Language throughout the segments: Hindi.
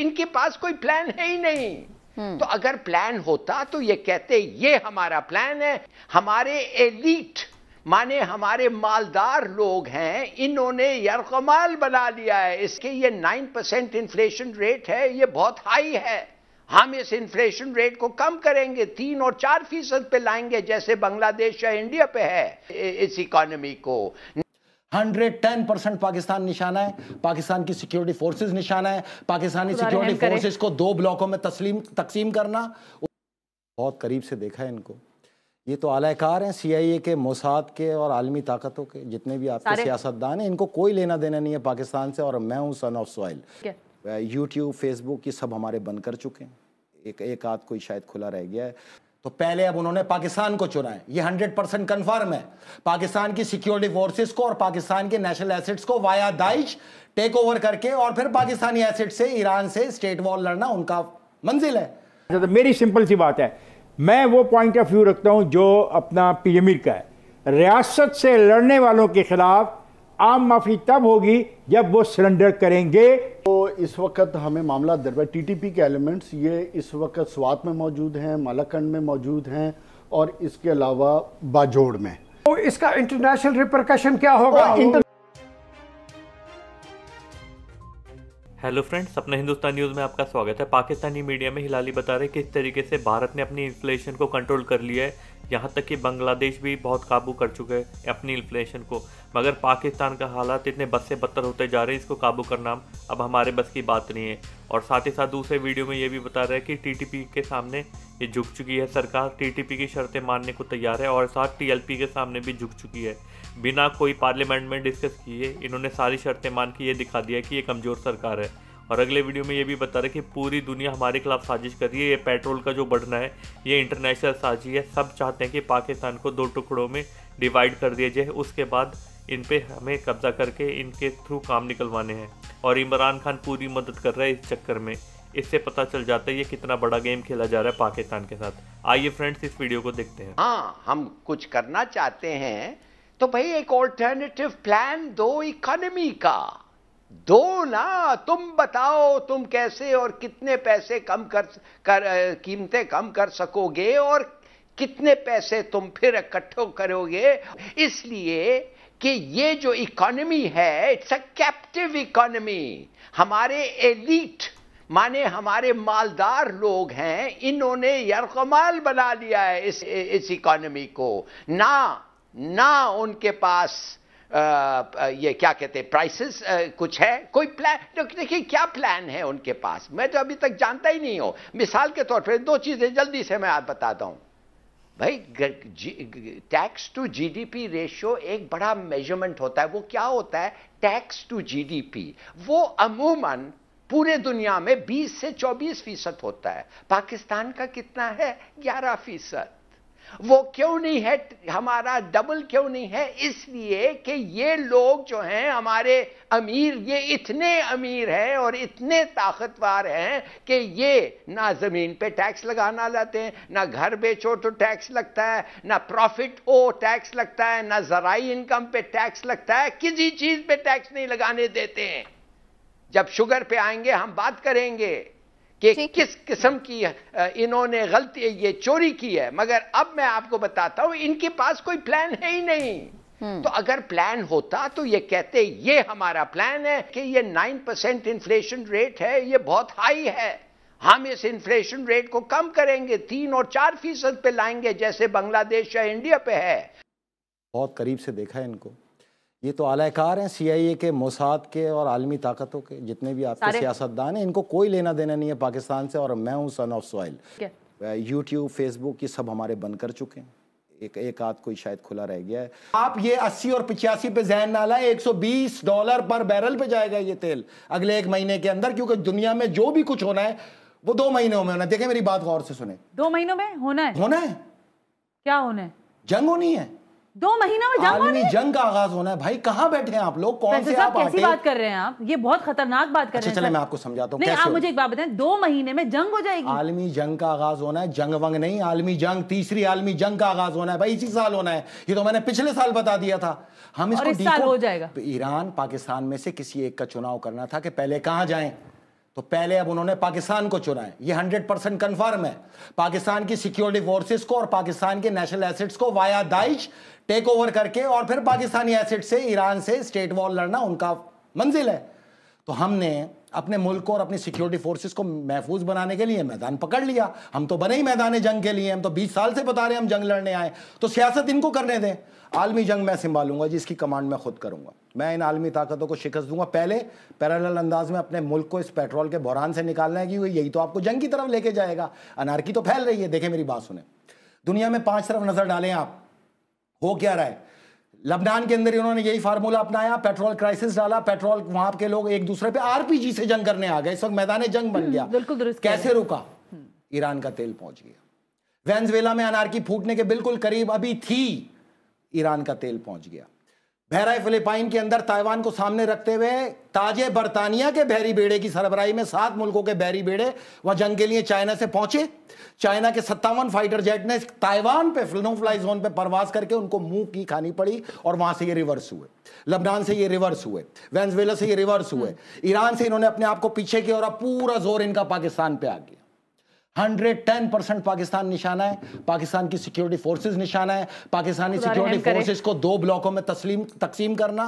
इनके पास कोई प्लान है ही नहीं हम्म। तो अगर प्लान होता तो ये कहते ये हमारा प्लान है हमारे एलिट माने हमारे मालदार लोग हैं इन्होंने यरकमाल बना लिया है इसके ये नाइन परसेंट इन्फ्लेशन रेट है ये बहुत हाई है हम इस इन्फ्लेशन रेट को कम करेंगे तीन और चार फीसद पे लाएंगे जैसे बांग्लादेश या इंडिया पे है इस इकोनॉमी को 110 परसेंट पाकिस्तान निशाना है पाकिस्तान की सिक्योरिटी फोर्सेस निशाना है पाकिस्तानी सिक्योरिटी फोर्सेस को दो ब्लॉकों में तस्लीम तकसीम करना बहुत करीब से देखा है इनको ये तो आलाकार हैं सीआईए के मोसाद के और आलमी ताकतों के जितने भी आपके सियासतदान हैं इनको कोई लेना देना नहीं है पाकिस्तान से और मैं हूँ son of soil YouTube Facebook ये सब हमारे बंद कर चुके हैं एक एक आध कोई शायद खुला रह गया है तो पहले अब उन्होंने पाकिस्तान को चुना है ये हंड्रेड परसेंट कन्फर्म है पाकिस्तान की सिक्योरिटी फोर्सेस को और पाकिस्तान के नेशनल एसेट्स को वाया दाइश टेक ओवर करके और फिर पाकिस्तानी एसेट से ईरान से स्टेट वॉर लड़ना उनका मंजिल है अच्छा, तो मेरी सिंपल सी बात है मैं वो पॉइंट ऑफ व्यू रखता हूँ जो अपना पीएमर का है रियासत से लड़ने वालों के खिलाफ आम माफ़ी तब होगी जब वो सरेंडर करेंगे तो इस वक्त हमें मामला दरबार टीटीपी के एलिमेंट्स ये इस वक्त स्वात में मौजूद हैं मलकंड में मौजूद हैं और इसके अलावा बाजोड़ में तो इसका इंटरनेशनल रिप्रकशन क्या होगा इंटर... हेलो फ्रेंड्स अपने हिंदुस्तान न्यूज़ में आपका स्वागत है पाकिस्तानी मीडिया में हिलाली बता रहे किस तरीके से भारत ने अपनी इन्फ्लेशन को कंट्रोल कर लिया है यहाँ तक कि बांग्लादेश भी बहुत काबू कर चुके हैं अपनी इन्फ्लेशन को मगर पाकिस्तान का हालात इतने बद से बदतर होते जा रहे हैं इसको काबू करना अब हमारे बस की बात नहीं है और साथ ही साथ दूसरे वीडियो में ये भी बता रहे हैं कि टीटीपी के सामने ये झुक चुकी है सरकार टीटीपी की शर्तें मानने को तैयार है और साथ टीएलपी के सामने भी झुक चुकी है बिना कोई पार्लियामेंट में डिस्कस किए इन्होंने सारी शर्तें मान के ये दिखा दिया कि ये कमज़ोर सरकार है और अगले वीडियो में ये भी बता रहे कि पूरी दुनिया हमारे खिलाफ साजिश कर रही है ये पेट्रोल का जो बढ़ना है ये इंटरनेशनल साजिश है सब चाहते हैं कि पाकिस्तान को दो टुकड़ों में डिवाइड कर दिया जाए उसके बाद इन पे हमें कब्जा करके इनके थ्रू काम निकलवाने हैं और इमरान खान पूरी मदद कर रहे हैं इस चक्कर में इससे पता चल जाता है ये कितना बड़ा गेम खेला जा रहा है पाकिस्तान के साथ आइए फ्रेंड्स इस वीडियो को देखते हैं हाँ हम कुछ करना चाहते हैं तो भाई एक ऑल्टरनेटिव प्लान दो इकोनॉमी का दो ना तुम बताओ तुम कैसे और कितने पैसे कम कर, कर कीमतें कम कर सकोगे और कितने पैसे तुम फिर इकट्ठो करोगे इसलिए कि ये जो इकोनॉमी है इट्स अ कैप्टिव इकोनॉमी हमारे एलिट माने हमारे मालदार लोग हैं इन्होंने यरकमाल बना लिया है इस इस इकोनॉमी को ना ना उनके पास ये क्या कहते हैं प्राइसेस कुछ है कोई प्लान तो देखिए क्या प्लान है उनके पास मैं तो अभी तक जानता ही नहीं हूं मिसाल के तौर पर दो चीजें जल्दी से मैं आप बताता हूं भाई टैक्स टू जीडीपी रेशियो एक बड़ा मेजरमेंट होता है वो क्या होता है टैक्स टू जीडीपी वो अमूमन पूरे दुनिया में 20 से 24 फीसद होता है पाकिस्तान का कितना है 11 फीसद वो क्यों नहीं है हमारा डबल क्यों नहीं है इसलिए कि ये लोग जो हैं हमारे अमीर ये इतने अमीर हैं और इतने ताकतवर हैं कि ये ना ज़मीन पे टैक्स लगाना लाते हैं ना घर बेचो तो टैक्स लगता है ना प्रॉफिट ओ टैक्स लगता है ना ज़राई इनकम पे टैक्स लगता है किसी चीज़ पे टैक्स नहीं लगाने देते हैं जब शुगर पे आएंगे हम बात करेंगे कि किस किस्म की इन्होंने गलती ये चोरी की है मगर अब मैं आपको बताता हूं इनके पास कोई प्लान है ही नहीं हम्म। तो अगर प्लान होता तो ये कहते ये हमारा प्लान है कि ये नाइन परसेंट इन्फ्लेशन रेट है ये बहुत हाई है हम इस इन्फ्लेशन रेट को कम करेंगे तीन और चार फीसद पे लाएंगे जैसे बांग्लादेश या इंडिया पे है बहुत करीब से देखा है इनको ये तो आलाकार हैं सीआईए के मोसाद के और आलमी ताकतों के जितने भी आपके सियासतदान हैं इनको कोई लेना देना नहीं है पाकिस्तान से और मैं हूँ son of soil YouTube Facebook ये सब हमारे बंद कर चुके हैं एक एक आध कोई शायद खुला रह गया है आप ये 80 और पिचासी पे जहन ना लाए 120 डॉलर पर बैरल पे जाएगा ये तेल अगले एक महीने के अंदर क्योंकि दुनिया में जो भी कुछ होना है वो दो महीनों में होना है देखें मेरी बात गौर से सुने दो महीनों में होना है होना है क्या होना है जंग होनी है दो महीना में जंग आलमी जंग का आगाज होना है भाई कहाँ बैठे हैं आप लोग कौन से आप कैसी बात कर रहे हैं आप ये बहुत खतरनाक बात कर अच्छा, रहे हैं चले मैं आपको समझाता हूँ आप मुझे एक बात बताएं दो महीने में जंग हो जाएगी आलमी जंग का आगाज होना है जंग वंग नहीं आलमी जंग तीसरी आलमी जंग का आगाज होना है भाई इसी साल होना है ये तो मैंने पिछले साल बता दिया था हम इसको इस साल हो जाएगा ईरान पाकिस्तान में से किसी एक का चुनाव करना था कि पहले कहाँ जाए तो पहले अब उन्होंने पाकिस्तान को चुना है ये 100 परसेंट कन्फर्म है पाकिस्तान की सिक्योरिटी फोर्सेस को और पाकिस्तान के नेशनल एसेट्स को वाया दाइश टेक ओवर करके और फिर पाकिस्तानी एसेट से ईरान से स्टेट वॉर लड़ना उनका मंजिल है तो हमने अपने मुल्क को और अपनी सिक्योरिटी फोर्सेस को महफूज बनाने के लिए मैदान पकड़ लिया हम तो बने ही मैदान जंग के लिए हम तो बीस साल से बता रहे हैं हम जंग लड़ने आए तो सियासत इनको करने दें आलमी जंग मैं संभालूंगा जिसकी कमांड मैं खुद करूंगा मैं इन आलमी ताकतों को शिकस्त दूंगा पहले पैरल अंदाज में अपने मुल्क को इस पेट्रोल के बहरान से निकालना है क्योंकि यही तो आपको जंग की तरफ लेके जाएगा अनारकी तो फैल रही है देखे मेरी बात सुने दुनिया में पांच तरफ नजर डालें आप हो क्या रहा है लबनान के अंदर उन्होंने यही फार्मूला अपनाया पेट्रोल क्राइसिस डाला पेट्रोल वहां के लोग एक दूसरे पे आरपीजी से जंग करने आ गए इस वक्त मैदान जंग बन हम्म, गया बिल्कुल कैसे रुका हम्म। ईरान का तेल पहुंच गया वेंजवेला में अनारकी फूटने के बिल्कुल करीब अभी थी ईरान का तेल पहुंच गया बहरा फिलिपाइन के अंदर ताइवान को सामने रखते हुए ताजे बरतानिया के बहरी बेड़े की सरबराही में सात मुल्कों के बहरी बेड़े वह जंग के लिए चाइना से पहुंचे चाइना के सत्तावन फाइटर जेट ने ताइवान पे फिल्म फ्लाई जोन पे परवास करके उनको मुंह की खानी पड़ी और वहां से ये रिवर्स हुए लबनान से ये रिवर्स हुए वेंसवेला से ये रिवर्स हुए ईरान से इन्होंने अपने आप को पीछे किया और अब पूरा जोर इनका पाकिस्तान पे आ गया 110 परसेंट पाकिस्तान निशाना है पाकिस्तान की सिक्योरिटी फोर्सेस निशाना है पाकिस्तानी सिक्योरिटी फोर्सेस को दो ब्लॉकों में तस्लीम तकसीम करना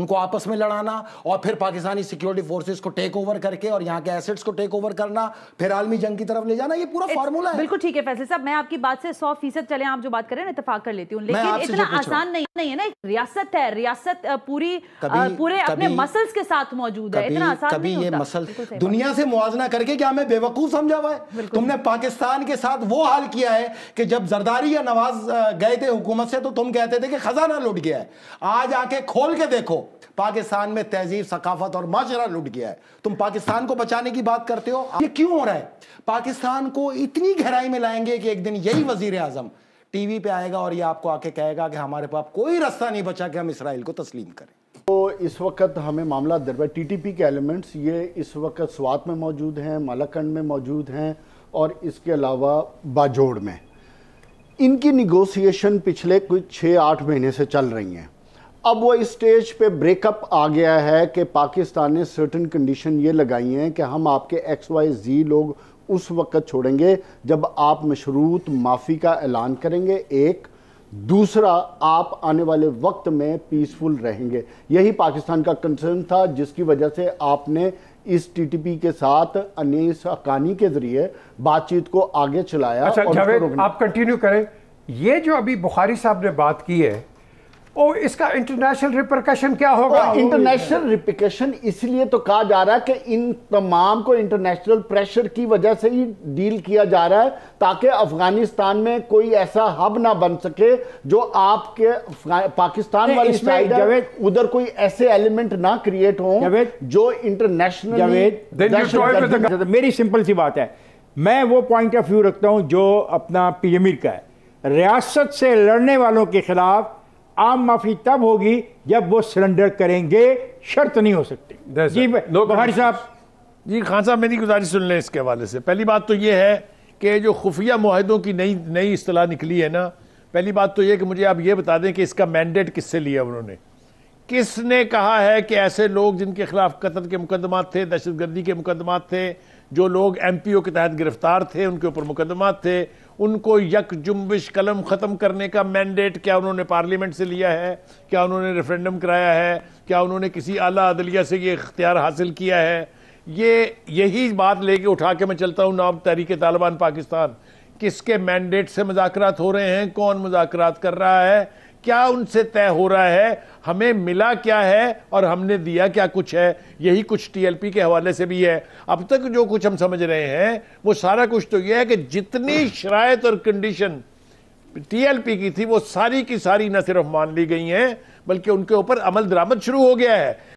उनको आपस में लड़ाना और फिर पाकिस्तानी सिक्योरिटी फोर्सेस को टेक ओवर करके और यहाँ के एसेट्स को टेक ओवर करना फिर आलमी जंग की तरफ ले जाना ये पूरा फॉर्मूला है बिल्कुल ठीक है फैसल साहब मैं आपकी बात से सौ फीसद चले आप जो बात करें इतफाक कर लेती हूँ इतना आसान नहीं है ना रियासत है रियासत पूरी पूरे अपने मसल्स के साथ मौजूद है इतना आसान कभी ये मसल दुनिया से मुआजना करके क्या हमें बेवकूफ समझा हुआ है तुमने पाकिस्तान के साथ वो हाल किया है कि जब जरदारी या नवाज गए थे हुकूमत से तो तुम कहते थे कि खजाना लुट गया है आज आके खोल के देखो पाकिस्तान में तहजीब सकाफत और माशरा लुट गया है तुम पाकिस्तान को बचाने की बात करते हो ये क्यों हो रहा है पाकिस्तान को इतनी गहराई में लाएंगे कि एक दिन यही वजीर आजम टीवी पे आएगा और ये आपको आके कहेगा कि हमारे पास कोई रास्ता नहीं बचा कि हम इसराइल को तस्लीम करें तो इस वक्त हमें मामला दरबार टीटीपी के एलिमेंट्स ये इस वक्त स्वात में मौजूद हैं मलकंड में मौजूद हैं और इसके अलावा बाजोड़ में इनकी निगोसिएशन पिछले कुछ छः आठ महीने से चल रही हैं अब वो स्टेज पे ब्रेकअप आ गया है कि पाकिस्तान ने सर्टन कंडीशन ये लगाई हैं कि हम आपके एक्स वाई जी लोग उस वक्त छोड़ेंगे जब आप मशरूत माफ़ी का ऐलान करेंगे एक दूसरा आप आने वाले वक्त में पीसफुल रहेंगे यही पाकिस्तान का कंसर्न था जिसकी वजह से आपने इस टीटीपी के साथ अनिस अकानी के जरिए बातचीत को आगे चलाया अच्छा और आप कंटिन्यू करें ये जो अभी बुखारी साहब ने बात की है और इसका इंटरनेशनल रिप्रकशन क्या होगा इंटरनेशनल रिप्रकशन इसलिए तो कहा जा रहा है कि इन तमाम को इंटरनेशनल प्रेशर की वजह से ही डील किया जा रहा है ताकि अफगानिस्तान में कोई ऐसा हब ना बन सके जो आपके पाकिस्तान वाली साइड उधर कोई ऐसे एलिमेंट ना क्रिएट हो जो इंटरनेशनल मेरी सिंपल सी बात है मैं वो पॉइंट ऑफ व्यू रखता हूँ जो अपना पीएमिर का है रियासत से लड़ने वालों के खिलाफ आम माफी तब होगी जब वो सरेंडर करेंगे शर्त नहीं हो सकती जी बहारी साहब जी खान साहब मेरी गुजारिश सुन लें इसके हवाले से पहली बात तो ये है कि जो खुफिया माहिदों की नई नई असलाह निकली है ना पहली बात तो ये कि मुझे आप ये बता दें कि इसका मैंडेट किससे लिया उन्होंने किसने कहा है कि ऐसे लोग जिनके खिलाफ कतल के मुकदमा थे दहशत गर्दी के मुकदमा थे जो लोग एम पी ओ के तहत गिरफ्तार थे उनके ऊपर मुकदमा थे उनको यक जुम्बिश कलम ख़त्म करने का मैंडेट क्या उन्होंने पार्लियामेंट से लिया है क्या उन्होंने रेफरेंडम कराया है क्या उन्होंने किसी आला अदलिया से ये इख्तियार हासिल किया है ये यही बात लेके उठा के मैं चलता हूँ नाम तहरीक तालिबान पाकिस्तान किसके मैंडेट से मुजाकर हो रहे हैं कौन मुजाकर कर रहा है क्या उनसे तय हो रहा है हमें मिला क्या है और हमने दिया क्या कुछ है यही कुछ टीएलपी के हवाले से भी है अब तक जो कुछ हम समझ रहे हैं वो सारा कुछ तो यह है कि जितनी शरायत और कंडीशन टीएलपी की थी वो सारी की सारी न सिर्फ मान ली गई हैं बल्कि उनके ऊपर अमल दरामद शुरू हो गया है